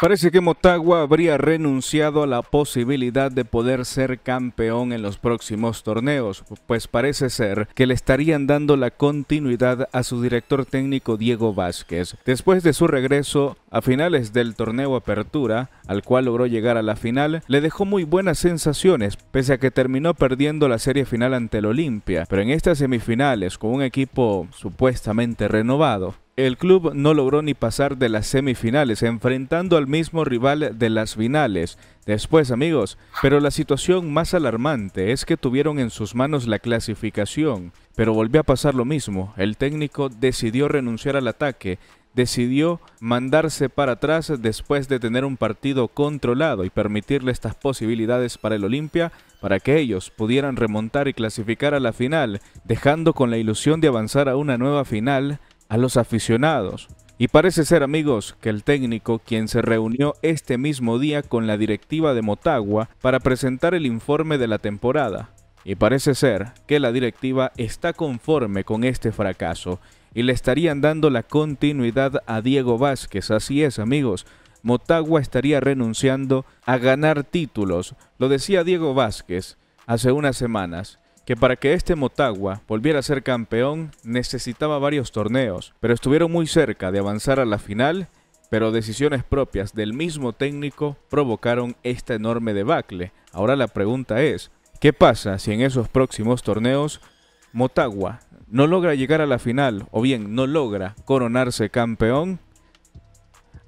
Parece que Motagua habría renunciado a la posibilidad de poder ser campeón en los próximos torneos, pues parece ser que le estarían dando la continuidad a su director técnico Diego Vázquez, después de su regreso a finales del torneo Apertura, al cual logró llegar a la final, le dejó muy buenas sensaciones, pese a que terminó perdiendo la serie final ante el Olimpia, pero en estas semifinales con un equipo supuestamente renovado, el club no logró ni pasar de las semifinales, enfrentando al mismo rival de las finales. Después, amigos, pero la situación más alarmante es que tuvieron en sus manos la clasificación, pero volvió a pasar lo mismo. El técnico decidió renunciar al ataque, decidió mandarse para atrás después de tener un partido controlado y permitirle estas posibilidades para el Olimpia para que ellos pudieran remontar y clasificar a la final, dejando con la ilusión de avanzar a una nueva final a los aficionados. Y parece ser amigos que el técnico, quien se reunió este mismo día con la directiva de Motagua para presentar el informe de la temporada, y parece ser que la directiva está conforme con este fracaso y le estarían dando la continuidad a Diego Vázquez, así es amigos, Motagua estaría renunciando a ganar títulos, lo decía Diego Vázquez hace unas semanas, que para que este Motagua volviera a ser campeón necesitaba varios torneos, pero estuvieron muy cerca de avanzar a la final, pero decisiones propias del mismo técnico provocaron esta enorme debacle. Ahora la pregunta es, ¿qué pasa si en esos próximos torneos Motagua no logra llegar a la final o bien no logra coronarse campeón?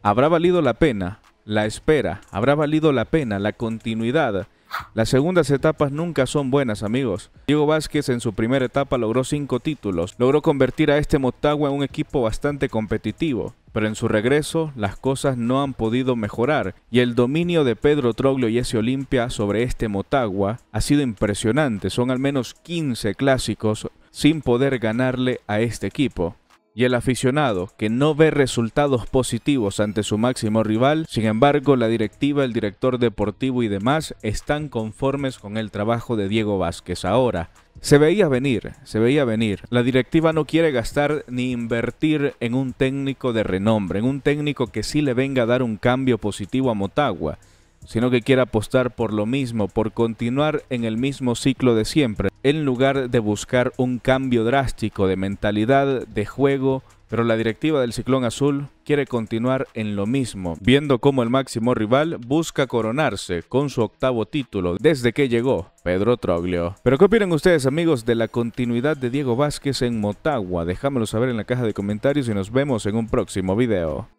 ¿Habrá valido la pena la espera? ¿Habrá valido la pena la continuidad? Las segundas etapas nunca son buenas, amigos. Diego Vázquez en su primera etapa logró 5 títulos, logró convertir a este Motagua en un equipo bastante competitivo, pero en su regreso las cosas no han podido mejorar y el dominio de Pedro Troglio y ese Olimpia sobre este Motagua ha sido impresionante, son al menos 15 clásicos sin poder ganarle a este equipo y el aficionado que no ve resultados positivos ante su máximo rival, sin embargo la directiva, el director deportivo y demás están conformes con el trabajo de Diego Vázquez ahora. Se veía venir, se veía venir. La directiva no quiere gastar ni invertir en un técnico de renombre, en un técnico que sí le venga a dar un cambio positivo a Motagua sino que quiere apostar por lo mismo, por continuar en el mismo ciclo de siempre, en lugar de buscar un cambio drástico de mentalidad, de juego, pero la directiva del Ciclón Azul quiere continuar en lo mismo, viendo cómo el máximo rival busca coronarse con su octavo título desde que llegó Pedro Troglio. Pero ¿qué opinan ustedes amigos de la continuidad de Diego Vázquez en Motagua? Déjamelo saber en la caja de comentarios y nos vemos en un próximo video.